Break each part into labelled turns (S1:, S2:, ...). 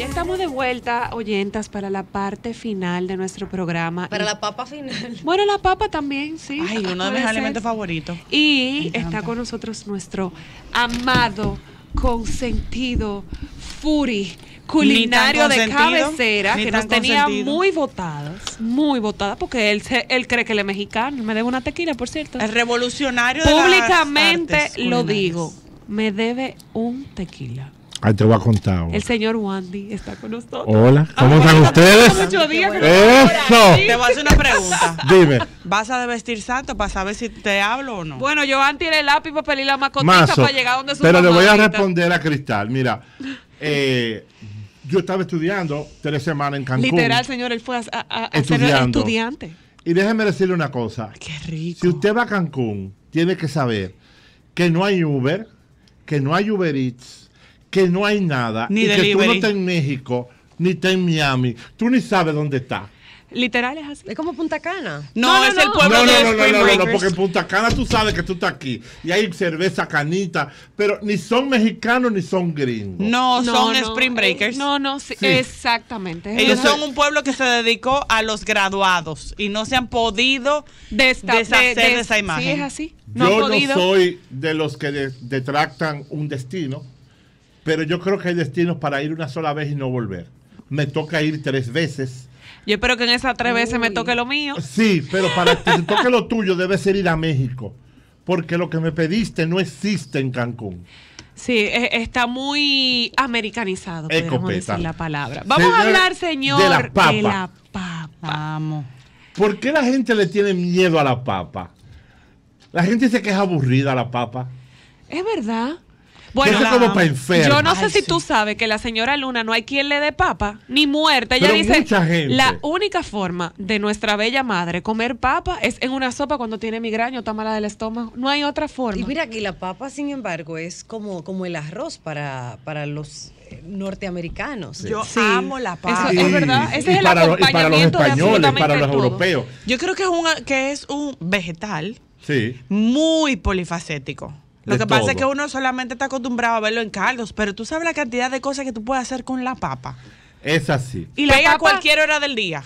S1: ya estamos de vuelta, oyentas, para la parte final de nuestro programa. Para la papa final. Bueno, la papa también, sí. Ay, uno de mis alimentos favoritos. Y está con nosotros nuestro amado, consentido, Furi, culinario de cabecera, que nos tenía muy votadas, muy votadas, porque él, se, él cree que él es mexicano. Me debe una tequila, por cierto. El
S2: revolucionario Públicamente lo digo,
S1: me debe
S2: un tequila.
S3: Ahí te voy a contar. El
S2: señor Wandy está con nosotros. Hola, ¿cómo están ustedes? Mucho Eso. Te voy a hacer una pregunta. Dime. ¿Vas a vestir santo para saber si te hablo o no? Bueno, yo antes tiene el lápiz, papel y la mascotita para llegar a donde su Pero le voy a
S3: responder a Cristal. Mira, eh, yo estaba estudiando tres semanas en Cancún. Literal,
S1: señor, él fue a, a, ser estudiante.
S3: Y déjeme decirle una cosa. Qué rico. Si usted va a Cancún, tiene que saber que no hay Uber, que no hay Uber Eats que no hay nada ni y que tú no estás en México ni estás en Miami, tú ni sabes dónde estás.
S4: Literal es así. Es como Punta Cana. No, es el pueblo
S3: de no, no, no, no, no, porque en Punta Cana tú sabes que tú estás aquí y hay cerveza canita, pero ni son mexicanos ni son gringos. No, son
S1: Spring
S2: Breakers. No, no, sí,
S1: exactamente. Ellos son
S2: un pueblo que se dedicó a los graduados y no se han podido deshacer de, esa imagen. Sí, es así. yo no
S3: soy de los que detractan un destino pero yo creo que hay destinos para ir una sola vez y no volver. Me toca ir tres veces.
S1: Yo espero que en esas tres veces me toque lo mío.
S3: Sí, pero para que te toque lo tuyo debe ser ir a México, porque lo que me pediste no existe en Cancún.
S1: Sí, e, está muy americanizado, podemos decir la palabra. Vamos a hablar, señor, de la papa. De la
S3: papa. Vamos. ¿Por qué la gente le tiene miedo a la papa? La gente dice que es aburrida la papa.
S1: Es verdad.
S3: Bueno, Yo no sé si
S1: tú sabes que la señora Luna no hay quien le dé papa, ni muerta. Ella dice, la única forma de nuestra bella madre comer papa es en una sopa cuando tiene migraña o está mala del estómago.
S4: No hay otra forma. Y mira que la papa, sin embargo, es como, como el arroz para, para los eh, norteamericanos. Yo amo la papa. es verdad. Ese es el para, acompañamiento para
S3: los españoles, para los europeos.
S2: Yo creo que es un, que es un vegetal muy polifacético. Lo que pasa es que uno solamente está acostumbrado a verlo en caldos, pero tú sabes la cantidad de cosas que tú puedes hacer con la papa.
S3: Es así.
S2: Y la pega a cualquier hora del día.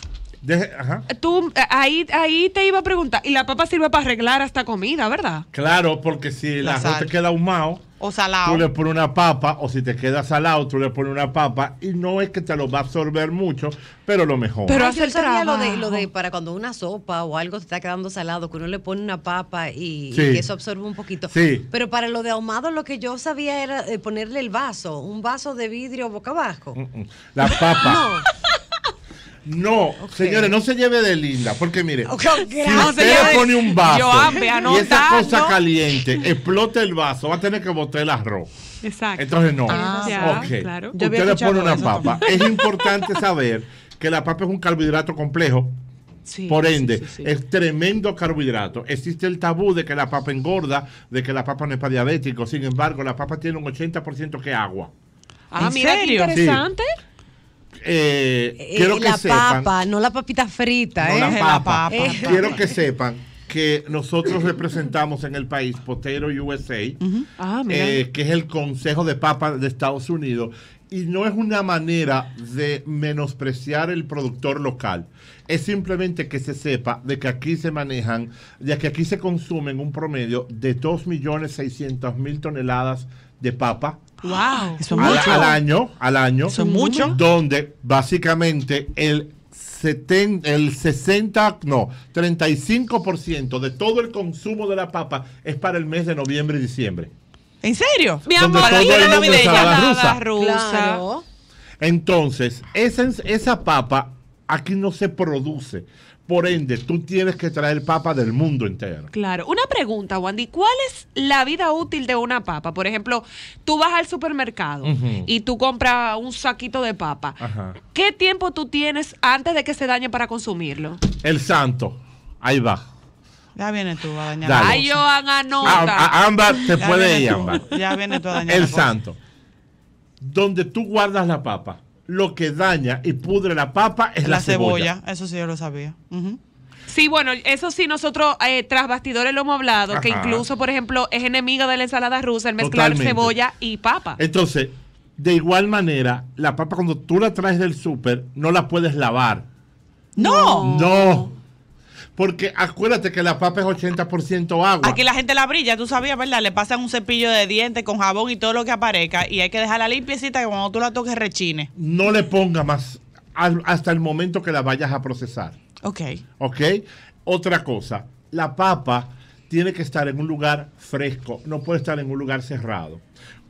S3: ajá.
S1: Tú, eh, ahí, ahí te iba a preguntar, y la papa sirve para arreglar hasta comida, ¿verdad?
S3: Claro, porque si la, papa te queda ahumado
S2: o salado. Tú le
S3: pones una papa, o si te queda salado, tú le pones una papa y no es que te lo va a absorber mucho, pero lo mejor. Pero hace
S2: el trabajo.
S4: Lo de, lo de para cuando una sopa o algo te está quedando salado, que uno le pone una papa y, eso absorbe un poquito. Sí. Pero para lo de ahumado, lo que yo sabía era eh, ponerle el vaso, un vaso de vidrio boca abajo.
S3: Mm, mm. La papa. No, señores, no se lleve de linda, porque mire, si usted pone un vaso y esa cosa caliente explota el vaso, va a tener que botar el arroz. Exacto. Entonces no. Ah, claro. Usted le pone una papa. es importante saber que la papa es un carbohidrato complejo. Por ende, es tremendo carbohidrato. Existe el tabú de que la papa engorda, de que la papa no es para diabético. Sin embargo, la papa tiene un 80% que agua. Ah, mira interesante. Eh, quiero que sepan.
S4: no la papita frita, ¿eh? Quiero que
S3: sepan que nosotros representamos en el país Potero USA, ah, eh, que es el Consejo de papa de Estados Unidos, y no es una manera de menospreciar el productor local. Es simplemente que se sepa de que aquí se manejan, ya que aquí se consumen un promedio de 2.600.000 toneladas de papa Wow. al, mucho. al año, al año. Son mucho. Donde básicamente el 70, el 60, no, 35% de todo el consumo de la papa es para el mes de noviembre y diciembre. ¿En serio? Mi amor, la navideña. rusa. Entonces, esa papa aquí no se produce. Por ende, tú tienes que traer papa del mundo entero.
S1: Claro. Una pregunta, Wandy. ¿Cuál es la vida útil de una papa? Por ejemplo, tú vas al supermercado y tú compras un saquito de papa. ¿Qué tiempo tú tienes antes de que se dañe para consumirlo?
S3: El santo. Ahí va.
S2: Ya viene tú a
S1: dañar. Ay, anota.
S2: Ah, ah, puede ir, Ya viene tú a dañar. El santo.
S3: Donde tú guardas la papa lo que daña y pudre la papa es la, la cebolla.
S2: Eso sí yo lo sabía.
S1: Sí, bueno, eso sí, nosotros eh, tras bastidores lo hemos hablado, que incluso, por ejemplo, es enemiga de la ensalada rusa el mezclar cebolla y papa.
S3: Entonces, de igual manera, la papa cuando tú la traes del súper, no la puedes lavar. No. No. Porque acuérdate que la papa es 80% agua. Aquí
S2: la gente la brilla, tú sabías, ¿verdad? Le pasan un cepillo de dientes con jabón y todo lo que aparezca. Y hay que dejarla limpiecita que
S3: cuando tú la toques rechine. No le ponga más hasta el momento que la vayas a procesar. Ok. Ok. Otra cosa, la papa tiene que estar en un lugar fresco, no puede estar en un lugar cerrado.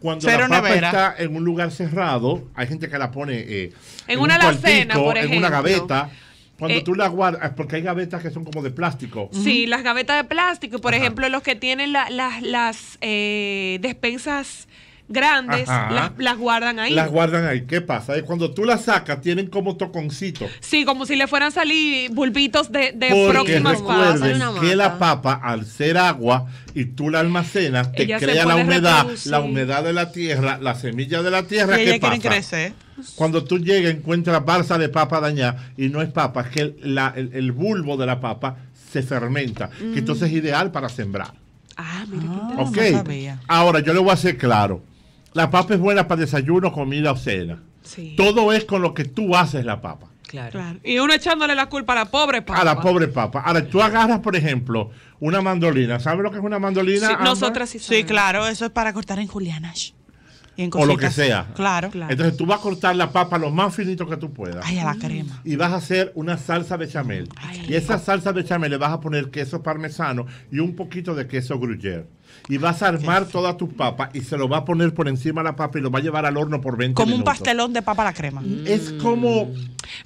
S3: Cuando la papa está en un lugar cerrado, hay gente que la pone eh, en, una alacena, En una gaveta. Cuando eh, tú la guardas, porque hay gavetas que son como de plástico. Sí,
S1: las gavetas de plástico, por ejemplo, los que tienen las eh, despensas grandes, las, guardan ahí. Las
S3: guardan ahí. ¿Qué pasa? Y cuando tú las sacas, tienen como toconcitos.
S1: Sí, como si le fueran a salir bulbitos de, Porque próximas recuerden que
S3: la papa, al ser agua y tú la almacenas, te crea la humedad, la humedad de la tierra, la semilla de la tierra. ¿qué crecer. Cuando tú llegas, encuentras balsa de papa dañada y no es papa, es que el, bulbo de la papa se fermenta, que mm. entonces es ideal para sembrar. Ah, mira, ah, Ok, ahora yo le voy a hacer claro la papa es buena para desayuno, comida o cena. Sí. Todo es con lo que tú haces la papa. Claro. Y uno echándole la culpa a la pobre papa. A la pobre papa. Ahora, tú agarras, por ejemplo, una mandolina. ¿Sabes lo que es una mandolina? Sí, nosotras
S2: sí Sí, claro, eso es para cortar en julianas.
S3: Y en o lo que sea. Claro, claro. Entonces tú vas a cortar la papa lo más finito que tú puedas. Ay, a la crema. Y vas a hacer una salsa de chamel. y esa salsa de chamel le vas a poner queso parmesano y un poquito de queso gruyere y vas a armar todas tus papas y se lo va a poner por encima de la papa y lo va a llevar al horno por 20 minutos. Como un pastelón de papa a la crema. Mm. Es como...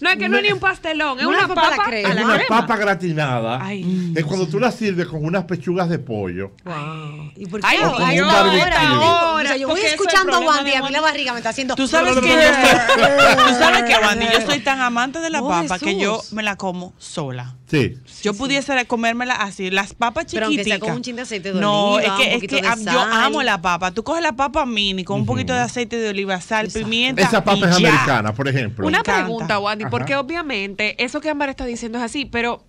S1: No, es que no, es ni un pastelón, es una, papa, la crema. una papa
S3: gratinada. es cuando tú la sirves con unas pechugas de pollo.
S4: Wow. ¿Y por Ay, ay, ahora, ahora. yo voy escuchando a Wandy, a mí la barriga me está haciendo... Tú sabes que yo estoy
S2: tú sabes que Wandy, yo soy tan amante de la oh, papa que yo me la como sola. Sí. Yo pudiese comérmela así, las papas chiquiticas. con un de aceite de no, oliva. No, es que, es que yo amo la papa. Tú coges la papa mini con un poquito de aceite de oliva, sal, pimienta.
S3: Esa papa es americana, por ejemplo. Una pregunta, Wandy, porque
S1: obviamente eso que Ámbar está diciendo es así, pero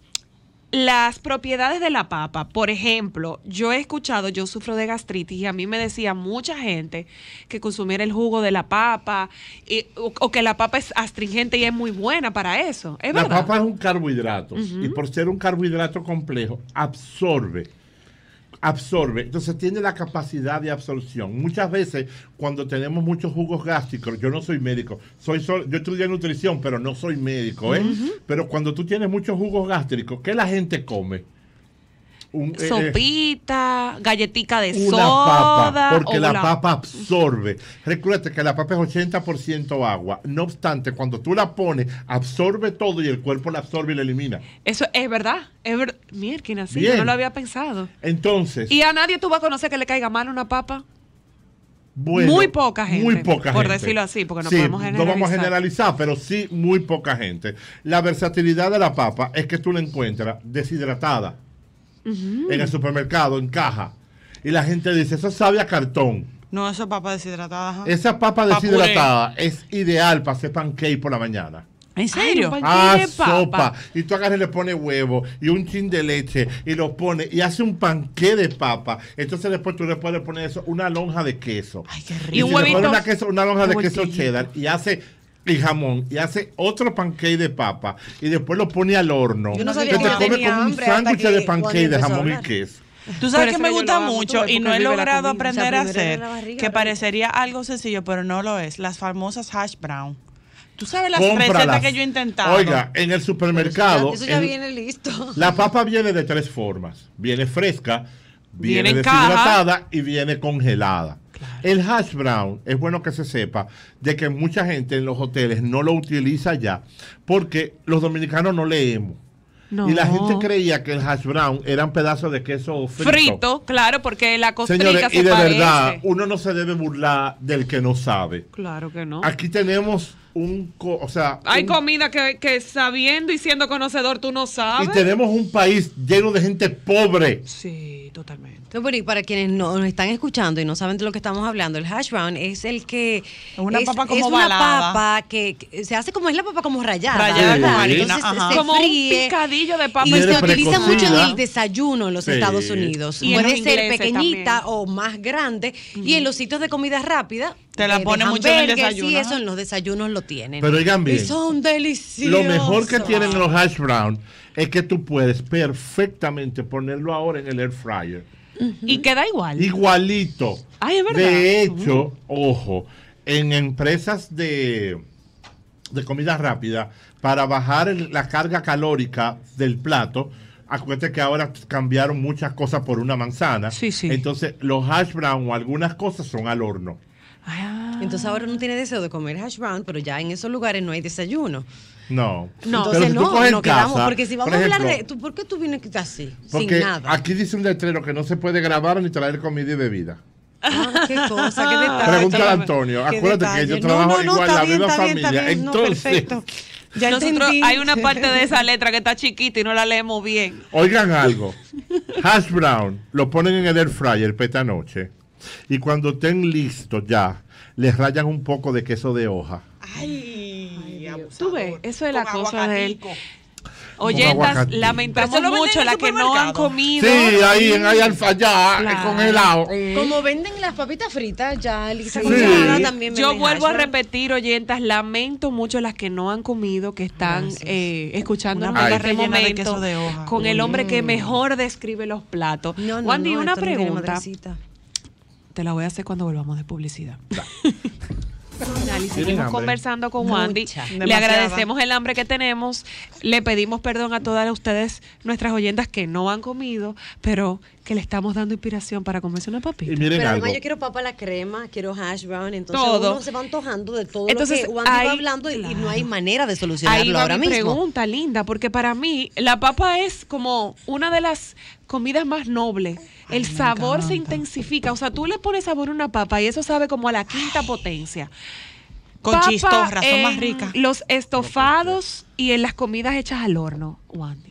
S1: las propiedades de la papa, por ejemplo, yo he escuchado, yo sufro de gastritis y a mí me decía mucha gente que consumiera el jugo de la papa o, que la papa es astringente y es muy buena para eso. la papa
S3: es un carbohidrato y por ser un carbohidrato complejo absorbe absorbe, entonces tiene la capacidad de absorción. Muchas veces cuando tenemos muchos jugos gástricos, yo no soy médico, soy solo, yo estudié nutrición, pero no soy médico, ¿eh? Pero cuando tú tienes muchos jugos gástricos, ¿qué la gente come? Eh,
S1: sopita, eh, galletita de una Papa, porque la, papa
S3: absorbe. Recuerda que la papa es 80% agua. No obstante, cuando tú la pones, absorbe todo y el cuerpo la absorbe y la elimina.
S1: Eso es verdad. Es así, yo no lo había pensado.
S3: Entonces. Y a
S1: nadie tú vas a conocer que le caiga mal una papa.
S3: muy poca gente. Muy poca por decirlo así, porque no podemos generalizar. No vamos a generalizar, pero sí muy poca gente. La versatilidad de la papa es que tú la encuentras deshidratada
S2: en el
S3: supermercado, en caja. Y la gente dice, eso sabe a cartón.
S2: No, eso es papa deshidratada.
S3: Esa papa deshidratada es ideal para hacer pancake por la mañana. ¿En serio? Para ah, sopa. Y tú agarras y le pones huevo y un chin de leche y lo pones y hace un panqué de papa. Entonces después tú le puedes poner eso, una lonja de queso. Ay, qué rico. Y, una lonja de queso cheddar y hace y jamón y hace otro pancake de papa y después lo pone al horno. Yo no que te come como un sándwich de pancake de jamón y queso. Tú sabes que me gusta mucho y no he logrado aprender a hacer,
S2: que parecería algo sencillo, pero no lo es, las famosas hash brown. Tú sabes las recetas que yo he intentado. Oiga,
S3: en el supermercado. Eso ya, viene
S2: listo. La
S3: papa viene de tres formas: viene fresca, viene, deshidratada y viene congelada. El hash brown, es bueno que se sepa de que mucha gente en los hoteles no lo utiliza ya, porque los dominicanos no leemos.
S1: Y la gente
S3: creía que el hash brown era un pedazo de queso frito. Frito,
S1: claro, porque la costrita Señores, se y de verdad,
S3: uno no se debe burlar del que no sabe.
S1: Claro que no.
S3: Aquí tenemos un, o sea, hay
S1: comida que, sabiendo y siendo conocedor tú no sabes. Y tenemos
S3: un país lleno de gente pobre. Sí,
S4: totalmente. y para quienes no nos están escuchando y no saben de lo que estamos hablando, el hash brown es el que una papa como es una papa que, se hace como es la papa como rayada, rayada como un picadillo de papa y, se utiliza mucho en el desayuno en los Estados Unidos. Puede ser pequeñita o más grande y en los sitios de comida rápida te la eh, pone mucho en el desayuno. Sí, eso en los desayunos tienen. Pero oigan bien. son deliciosos. Lo mejor que tienen
S3: los hash brown es que tú puedes perfectamente ponerlo ahora en el air fryer.
S4: Y queda
S1: igual.
S3: Igualito.
S1: Ay, es verdad. De hecho,
S3: ojo, en empresas de, comida rápida, para bajar la carga calórica del plato, acuérdate que ahora cambiaron muchas cosas por una manzana. Sí, sí. Entonces, los hash brown o algunas cosas son al horno.
S4: Ay, ah, entonces ahora no tiene deseo de comer hash brown, pero ya en esos lugares no hay desayuno.
S3: No. No, Entonces, no, no, quedamos. Casa, porque si vamos a hablar de.
S4: ¿Por qué tú vienes así? Porque sin nada.
S3: Aquí dice un letrero que no se puede grabar ni traer comida y bebida.
S4: Ah, qué cosa, qué ah.
S1: detalle. Pregúntale a Antonio. Acuérdate que yo trabajo igual, la misma familia. Bien, Entonces. Ya entendí. hay una parte de esa letra que está chiquita y no la leemos bien.
S3: Oigan algo. Hash brown lo ponen en el air fryer peta noche y cuando estén listos ya les rayan un poco de queso de hoja. Ay,
S1: Ay tú ves, eso es la cosa de Oyentas, lamentamos mucho las que no han comido. Sí, ahí en ahí eh, con helado. Como
S4: venden las papitas fritas, ya, Lisa, sí. me también Yo vuelvo a repetir,
S1: oyentas, lamento mucho las que no han comido, que están eh, escuchando en momento con el hombre que mm. mejor describe los platos. Juan, una pregunta te la voy a hacer cuando volvamos de publicidad. Y seguimos conversando con Wandy. Le agradecemos el hambre que tenemos. Le pedimos perdón a todas ustedes, nuestras oyendas que no han comido, pero que le estamos dando inspiración para comerse una papita. Pero además yo
S4: quiero papa la crema, quiero hash brown, entonces todo. uno se va antojando de todo entonces, lo que Wanda va hablando y, no hay
S1: manera de solucionarlo ahora mismo. ahora mi pregunta, Linda, porque para mí la papa es como una de las comidas más nobles. El sabor se intensifica, o sea, tú le pones sabor a una papa y eso sabe como a la quinta potencia.
S3: Con chistos, chistorra, son más ricas.
S1: Los estofados y en las comidas hechas al horno, Wandy.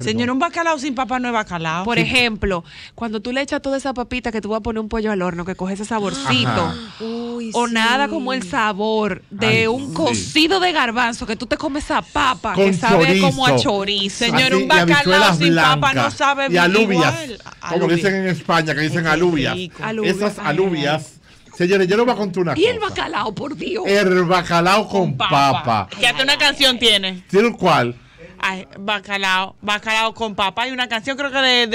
S1: Señor, un bacalao sin papa no es bacalao. Por ejemplo, cuando tú le echas toda esa papita que tú vas a poner un pollo al horno, que coge ese saborcito. Uy, o nada como el sabor de un cocido de garbanzo, que tú te comes esa papa que sabe como a chorizo. Señor, un bacalao sin papa no sabe Y alubias.
S3: Como dicen en España, que dicen alubias. Esas alubias. Señores, yo no voy a contar una ¿Y ¿Y el
S2: bacalao, por Dios? El
S3: bacalao con, papa. Que
S2: ¿Qué una canción tiene?
S3: ¿Tiene cuál?
S2: Ay, bacalao, bacalao con papá Hay una canción creo que de,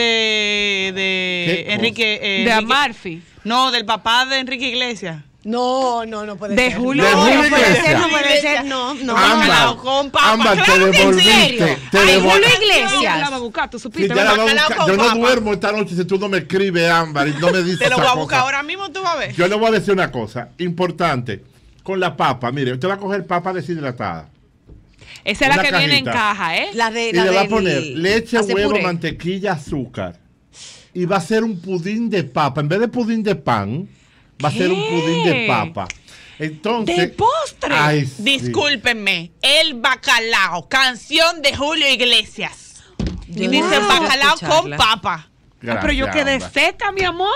S2: de, Enrique, eh,
S4: de
S3: Amarfi.
S2: No, del papá de Enrique Iglesias.
S4: No, no, no
S2: puede ser. de Julio no Iglesias. no no, no. Bacalao con
S3: papá claro te en Te Ay, Julio Iglesias. yo no duermo esta noche si tú no me escribes, Ámbar, y no me dices Te lo voy a buscar ahora
S2: mismo, tú vas a ver.
S3: Yo le voy a decir una cosa importante. Con la papa, mire, usted va a coger papa deshidratada esa es la que viene en caja,
S2: ¿eh? La de, y le va
S3: a poner leche, huevo, mantequilla, azúcar. Y va a ser un pudín de papa. En vez de pudín de pan, va a ser un pudín de papa. Entonces, de
S2: postre. Discúlpenme, el bacalao, canción de Julio Iglesias.
S3: Y dice bacalao con papa. Ah, pero yo quedé
S2: seca, mi amor.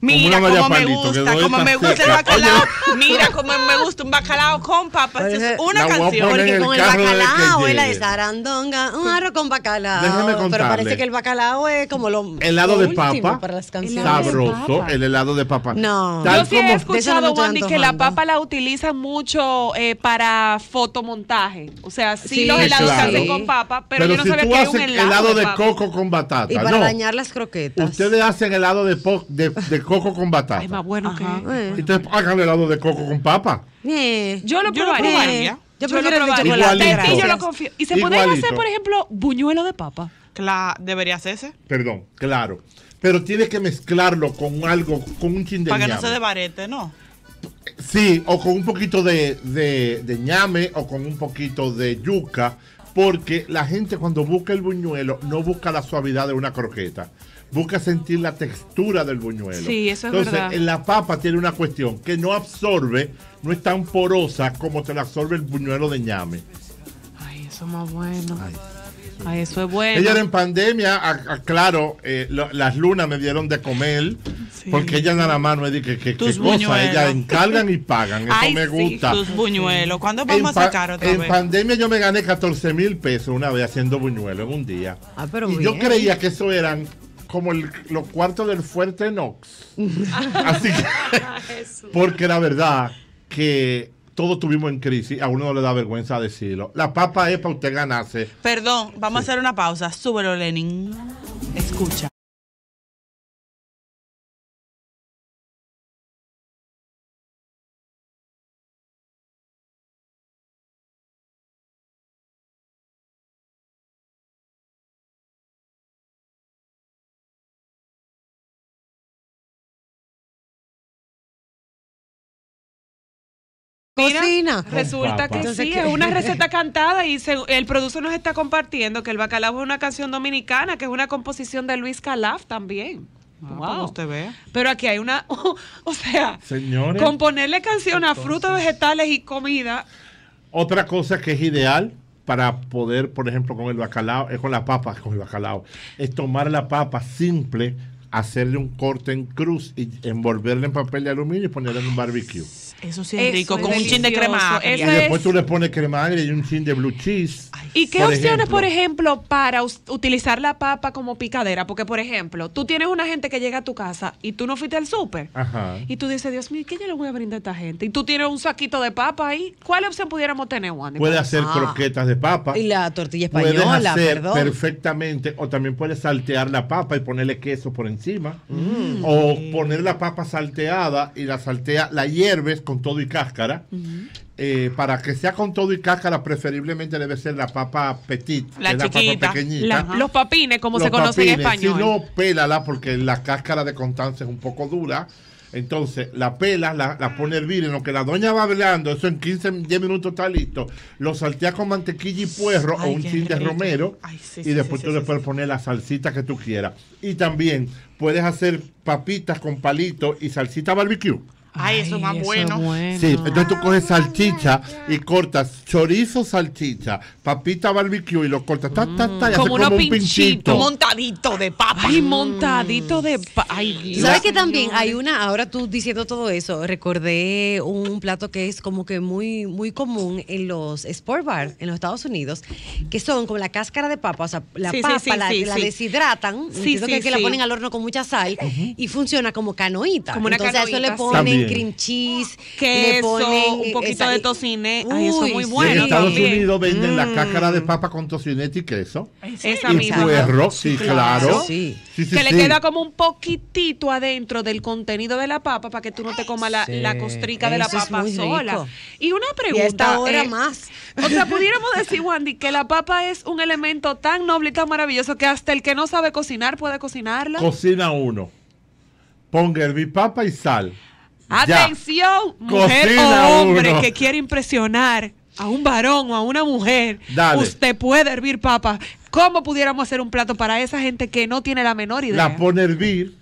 S3: Mira cómo me gusta, ¡Cómo me gusta el bacalao.
S2: Mira cómo me gusta
S4: un bacalao con papas. Pues, es una canción. Porque con el bacalao es la de Sarandonga, un arroz con bacalao. Déjeme contarle. Pero parece que el bacalao es como lo helado de papa para canciones. Sabroso,
S3: el helado de papa. No. Yo sí he
S1: escuchado, Wandy, que la
S4: papa la utiliza
S1: mucho eh, para fotomontaje. O sea, sí, los helados se hacen con papa,
S3: pero yo no sabía que era un helado de coco con batata. Y para dañar
S4: las croquetas.
S3: Ustedes hacen helado de coco coco con batata. Es
S4: más bueno que. Eh.
S3: Entonces hagan helado de coco con papa.
S2: Eh, yo lo probaría. Yo, lo
S3: probaría. Y yo lo confío. Y se puede hacer, por
S2: ejemplo, buñuelo de papa. debería hacerse.
S3: Perdón, claro. Pero tienes que mezclarlo con algo, con un chin de Para que no se
S2: debarete, ¿no?
S3: Sí, o con un poquito de, de, de ñame o con un poquito de yuca, porque la gente cuando busca el buñuelo no busca la suavidad de una croqueta busca sentir la textura del buñuelo. Sí, eso es Entonces, verdad. Entonces, la papa tiene una cuestión que no absorbe, no es tan porosa como te la absorbe el buñuelo de ñame.
S1: Ay, eso es más bueno.
S2: Ay. eso es bueno. Ella era en
S3: pandemia, claro, eh, las lunas me dieron de comer. Porque ella nada más me dice que, qué cosa, ella encargan y pagan. Eso me gusta. Sí, tus buñuelos. ¿Cuándo vamos a sacar otra en pandemia yo me gané 14 mil pesos una vez haciendo buñuelos en un día. Ah, pero y yo creía que eso eran como los cuartos del fuerte Knox. Así que, porque la verdad que todos tuvimos en crisis, a uno no le da vergüenza decirlo. La papa es para usted ganarse.
S2: Perdón, vamos a hacer una pausa. Súbelo, Lenin. Escucha. cocina. Resulta que sí, es una receta cantada y el productor nos está compartiendo
S1: que el bacalao es una canción dominicana, que es una composición de Luis Calaf también.
S2: Ah, pues usted ve.
S1: Pero aquí hay una, o sea, Componerle componerle canción a frutas, vegetales y comida.
S3: Otra cosa que es ideal para poder, por ejemplo, con el bacalao, es con la papa, con el bacalao, es tomar la papa simple, hacerle un corte en cruz y envolverla en papel de aluminio y ponerla en un barbecue.
S2: Eso sí es rico, con un chin de crema Y después tú
S3: le pones crema agria y un chin de blue cheese. ¿Y qué opciones, por
S2: ejemplo,
S1: para utilizar la papa como picadera? Porque, por ejemplo, tú tienes una gente que llega a tu casa y tú no fuiste al súper.
S3: Ajá. Y
S1: tú dices, Dios mío, ¿qué yo le voy a brindar a esta gente? Y tú tienes un saquito de papa ahí. ¿Cuál opción pudiéramos tener, Juan? Puede hacer croquetas
S3: de papa. Y la tortilla Puedes española, hacer perfectamente, o también puedes saltear la papa y ponerle queso por encima, mm. o poner la papa salteada y la saltea, la hierves con todo y cáscara. Eh, para que sea con todo y cáscara, preferiblemente debe ser la papa petit, la, los
S1: papines, como se conoce en español. Si no,
S3: pélala, porque la cáscara de constancia es un poco dura. Entonces, la pela, la, la, pone hervir. En lo que la doña va hablando, eso en 15, 10 minutos está listo. Lo saltea con mantequilla y puerro o un chin de romero. y después tú le puedes poner la salsita que tú quieras. Y también puedes hacer papitas con palito y salsita barbecue.
S2: Ay, eso, más, bueno.
S3: Sí, entonces tú coges salchicha y cortas chorizo, salchicha, papita barbecue y lo cortas. Ta, ta, ta, como, un pinchito.
S1: Montadito de papa. Ay, montadito de ¿Sabes que
S4: también hay una, ahora tú diciendo todo eso, recordé un plato que es como que muy, muy común en los sport bar en los Estados Unidos, que son como la cáscara de papa, o sea, la papa la, deshidratan, sí, que, que la ponen al horno con mucha sal y funciona como canoita. Como una Entonces, eso le ponen cream cheese, oh, queso, un eh, poquito
S2: de tocino
S1: Ay, eso es muy bueno. en Estados Unidos venden la mm. cáscara
S3: de papa con tocinete y queso. Esa y puerro, sí, claro. que le queda
S1: como un poquitito adentro del contenido de la papa para que tú no te comas la, costrica de la papa sola. Y una pregunta. ahora eh, más. O sea, pudiéramos decir, Wandy, que la papa es un elemento tan noble y tan maravilloso que hasta el que no sabe cocinar puede cocinarla.
S3: Cocina uno. Ponga hervir papa y sal.
S1: Atención, mujer o hombre que quiere impresionar a un varón o a una mujer, usted puede hervir papa. ¿Cómo pudiéramos hacer un plato para esa gente que no tiene la menor idea? La
S3: pone a hervir,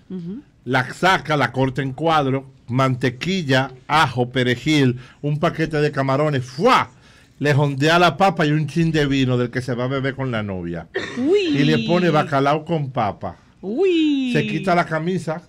S3: la saca, la corta en cuadro, mantequilla, ajo, perejil, un paquete de camarones, ¡fua! Le jondea la papa y un chin de vino del que se va a beber con la novia.
S2: Y le pone
S3: bacalao con papa.
S2: Uy. Se quita
S3: la camisa,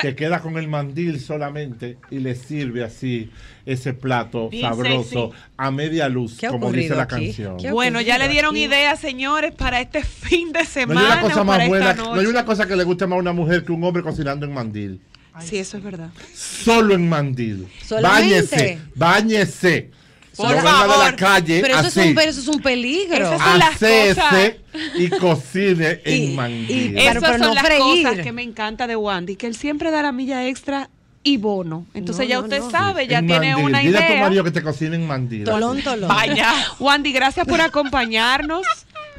S3: que queda con el mandil solamente y le sirve así ese plato sabroso a media luz, como dice la canción. Bueno, ya le dieron ideas,
S1: señores, para este fin de semana. No hay, una cosa más buena, no hay una
S3: cosa que le guste más a una mujer que un hombre cocinando en mandil.
S4: sí, eso es verdad.
S3: Solo en mandil. Báñese, báñese. Por favor. la calle. Pero eso, Es, un,
S4: eso es peligro.
S1: Esas son las
S3: y cocine en y, y Esas son las cosas que
S1: me encanta de Wandy, que él siempre da la milla extra y bono. Entonces ya usted sabe, ya tiene una idea. Dile a tu marido
S3: que te en mandil. Tolón, tolón. Vaya.
S1: Wandy, gracias por acompañarnos.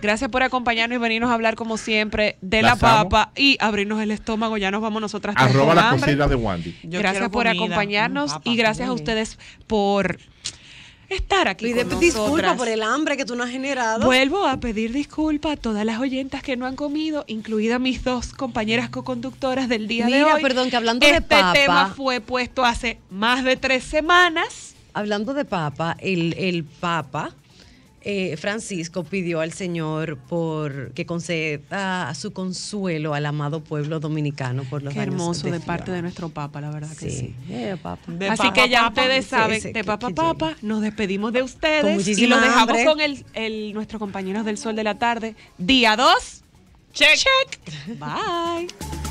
S1: Gracias por acompañarnos y venirnos a hablar como siempre de la papa y abrirnos el estómago. Ya nos vamos nosotras. Arroba la cocina de Wandy. gracias por acompañarnos y gracias a ustedes por
S4: estar aquí. Pide Disculpa por el hambre que tú no has generado. Vuelvo
S1: a pedir disculpa a todas las oyentas que no han comido, incluidas mis dos compañeras co-conductoras del día de hoy. Mira, perdón, que hablando de este papa. Este tema fue puesto hace más de tres
S4: semanas. Hablando de papa, el, el papa eh, Francisco pidió al Señor por que conceda su consuelo al amado pueblo dominicano por los Qué hermoso de, parte de nuestro Papa, la verdad que sí.
S1: Eh, Así que ya ustedes saben, de Papa Papa, nos despedimos de ustedes y lo dejamos con el, nuestros compañeros del Sol de la Tarde, día 2. Check. Check. Bye.